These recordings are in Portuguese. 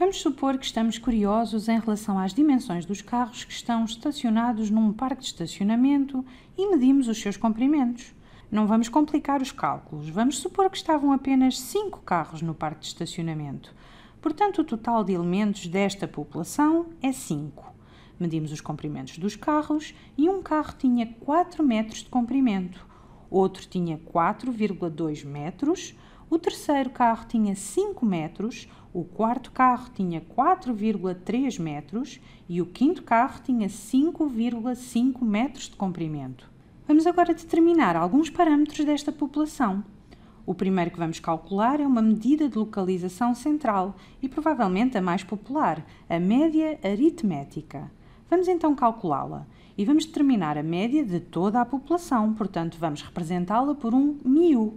Vamos supor que estamos curiosos em relação às dimensões dos carros que estão estacionados num parque de estacionamento e medimos os seus comprimentos. Não vamos complicar os cálculos, vamos supor que estavam apenas 5 carros no parque de estacionamento. Portanto, o total de elementos desta população é 5. Medimos os comprimentos dos carros e um carro tinha 4 metros de comprimento, outro tinha 4,2 metros, o terceiro carro tinha 5 metros, o quarto carro tinha 4,3 metros e o quinto carro tinha 5,5 metros de comprimento. Vamos agora determinar alguns parâmetros desta população. O primeiro que vamos calcular é uma medida de localização central e provavelmente a mais popular, a média aritmética. Vamos então calculá-la e vamos determinar a média de toda a população, portanto, vamos representá-la por um miú.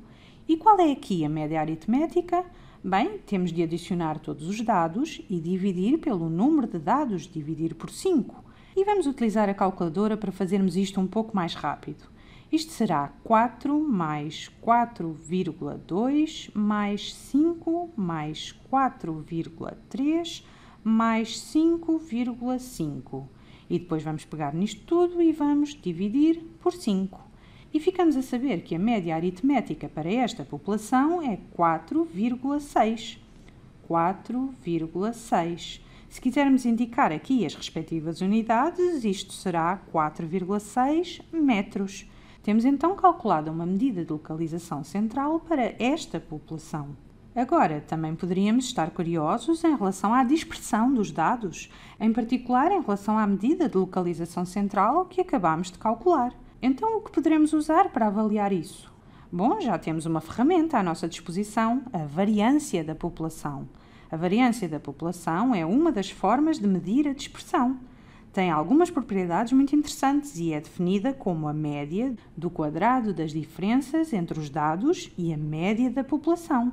E qual é aqui a média aritmética? Bem, temos de adicionar todos os dados e dividir pelo número de dados, dividir por 5. E vamos utilizar a calculadora para fazermos isto um pouco mais rápido. Isto será 4 mais 4,2 mais 5 mais 4,3 mais 5,5. E depois vamos pegar nisto tudo e vamos dividir por 5 e ficamos a saber que a média aritmética para esta população é 4,6. 4,6. Se quisermos indicar aqui as respectivas unidades, isto será 4,6 metros. Temos então calculado uma medida de localização central para esta população. Agora, também poderíamos estar curiosos em relação à dispersão dos dados, em particular em relação à medida de localização central que acabámos de calcular. Então, o que poderemos usar para avaliar isso? Bom, já temos uma ferramenta à nossa disposição, a variância da população. A variância da população é uma das formas de medir a dispersão. Tem algumas propriedades muito interessantes e é definida como a média do quadrado das diferenças entre os dados e a média da população.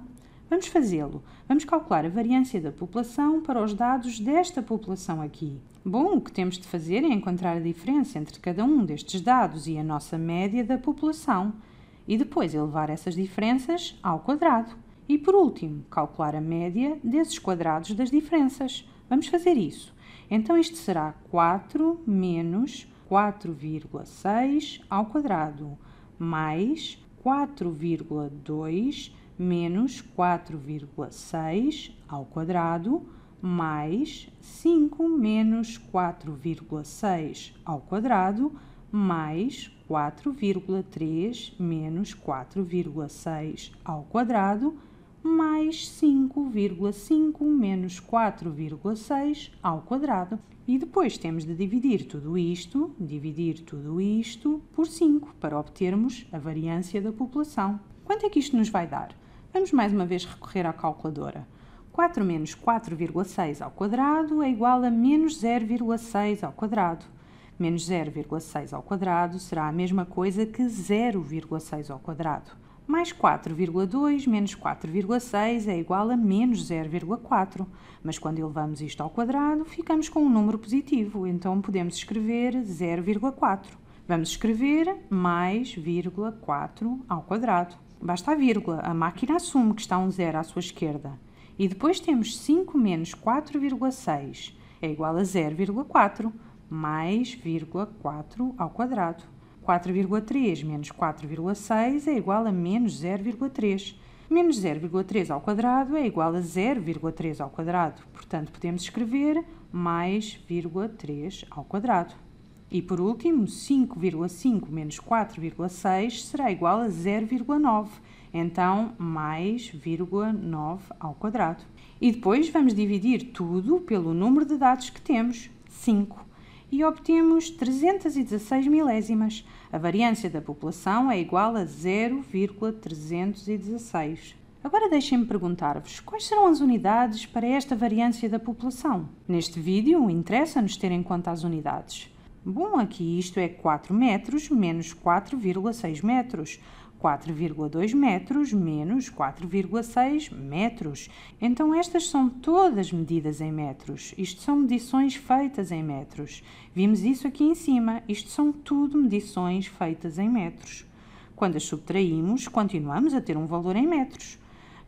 Vamos fazê-lo. Vamos calcular a variância da população para os dados desta população aqui. Bom, o que temos de fazer é encontrar a diferença entre cada um destes dados e a nossa média da população, e depois elevar essas diferenças ao quadrado. E por último, calcular a média desses quadrados das diferenças. Vamos fazer isso. Então isto será 4 menos 4,6 ao quadrado mais 4,2 menos 4,6 ao quadrado mais 5 menos 4,6 ao quadrado mais 4,3 menos 4,6 ao quadrado mais 5,5 menos 4,6 ao quadrado. E depois temos de dividir tudo isto, dividir tudo isto por 5 para obtermos a variância da população. Quanto é que isto nos vai dar? Vamos mais uma vez recorrer à calculadora. 4 menos 4,6 ao quadrado é igual a menos 0,6 ao quadrado. Menos 0,6 ao quadrado será a mesma coisa que 0,6 ao quadrado. Mais 4,2 menos 4,6 é igual a menos 0,4. Mas quando elevamos isto ao quadrado, ficamos com um número positivo, então podemos escrever 0,4. Vamos escrever mais 0,4 ao quadrado. Basta a vírgula, a máquina assume que está um zero à sua esquerda. E depois temos 5 menos 4,6 é igual a 0,4 mais vírgula 4 ao quadrado. 4,3 menos 4,6 é igual a menos 0,3. Menos 0,3 ao quadrado é igual a 0,3 ao quadrado. Portanto, podemos escrever mais vírgula 3 ao quadrado. E por último, 5,5 menos 4,6 será igual a 0,9, então mais 0,9 ao quadrado. E depois vamos dividir tudo pelo número de dados que temos, 5, e obtemos 316 milésimas. A variância da população é igual a 0,316. Agora deixem-me perguntar-vos quais serão as unidades para esta variância da população. Neste vídeo, interessa-nos ter em conta as unidades. Bom, aqui isto é 4 metros menos 4,6 metros. 4,2 metros menos 4,6 metros. Então, estas são todas medidas em metros. Isto são medições feitas em metros. Vimos isso aqui em cima. Isto são tudo medições feitas em metros. Quando as subtraímos, continuamos a ter um valor em metros.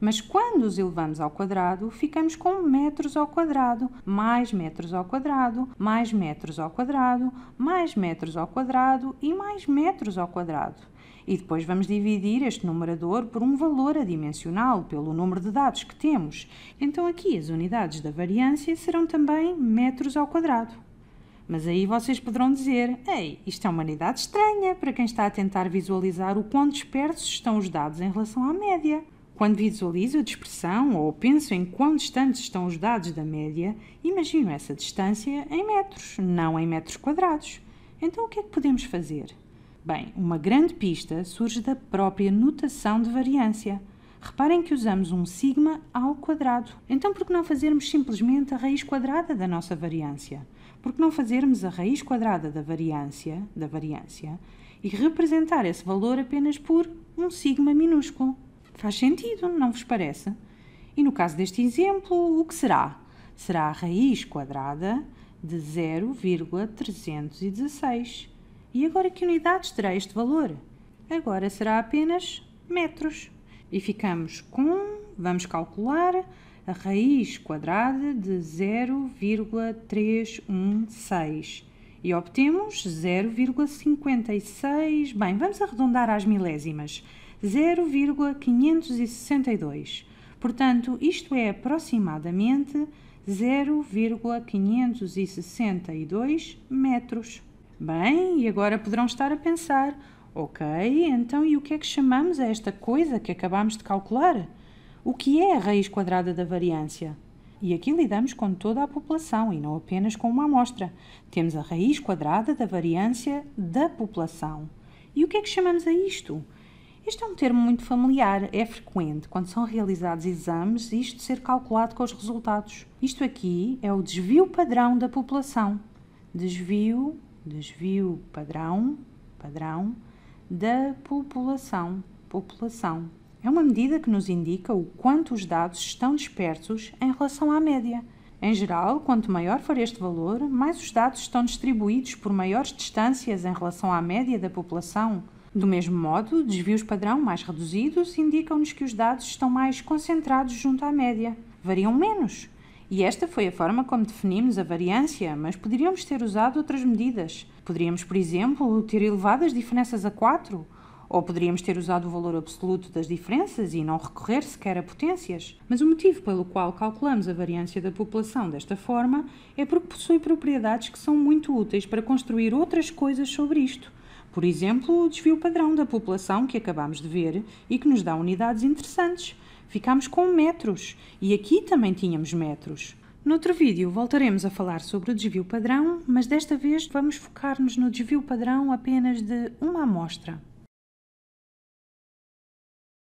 Mas quando os elevamos ao quadrado, ficamos com metros ao quadrado, mais metros ao quadrado, mais metros ao quadrado, mais metros ao quadrado e mais metros ao quadrado. E depois vamos dividir este numerador por um valor adimensional, pelo número de dados que temos. Então aqui as unidades da variância serão também metros ao quadrado. Mas aí vocês poderão dizer: Ei, isto é uma unidade estranha para quem está a tentar visualizar o quão dispersos estão os dados em relação à média. Quando visualizo a dispersão ou penso em quão distantes estão os dados da média, imagino essa distância em metros, não em metros quadrados. Então o que é que podemos fazer? Bem, uma grande pista surge da própria notação de variância. Reparem que usamos um sigma ao quadrado. Então, por que não fazermos simplesmente a raiz quadrada da nossa variância? Por que não fazermos a raiz quadrada da variância, da variância e representar esse valor apenas por um sigma minúsculo? Faz sentido, não vos parece? E no caso deste exemplo, o que será? Será a raiz quadrada de 0,316. E agora que unidades terá este valor? Agora será apenas metros. E ficamos com, vamos calcular, a raiz quadrada de 0,316 e obtemos 0,56. Bem, vamos arredondar às milésimas. 0,562. Portanto, isto é aproximadamente 0,562 metros. Bem, e agora poderão estar a pensar: ok, então e o que é que chamamos a esta coisa que acabamos de calcular? O que é a raiz quadrada da variância? e aqui lidamos com toda a população e não apenas com uma amostra. Temos a raiz quadrada da variância da população. E o que é que chamamos a isto? Este é um termo muito familiar, é frequente quando são realizados exames isto ser calculado com os resultados. Isto aqui é o desvio padrão da população. Desvio, desvio padrão, padrão da população, população. É uma medida que nos indica o quanto os dados estão dispersos em relação à média. Em geral, quanto maior for este valor, mais os dados estão distribuídos por maiores distâncias em relação à média da população. Do mesmo modo, desvios padrão mais reduzidos indicam-nos que os dados estão mais concentrados junto à média. Variam menos. E esta foi a forma como definimos a variância, mas poderíamos ter usado outras medidas. Poderíamos, por exemplo, ter elevado as diferenças a 4 ou poderíamos ter usado o valor absoluto das diferenças e não recorrer sequer a potências. Mas o motivo pelo qual calculamos a variância da população desta forma é porque possui propriedades que são muito úteis para construir outras coisas sobre isto. Por exemplo, o desvio padrão da população que acabamos de ver e que nos dá unidades interessantes. Ficámos com metros e aqui também tínhamos metros. Noutro vídeo voltaremos a falar sobre o desvio padrão, mas desta vez vamos focar-nos no desvio padrão apenas de uma amostra.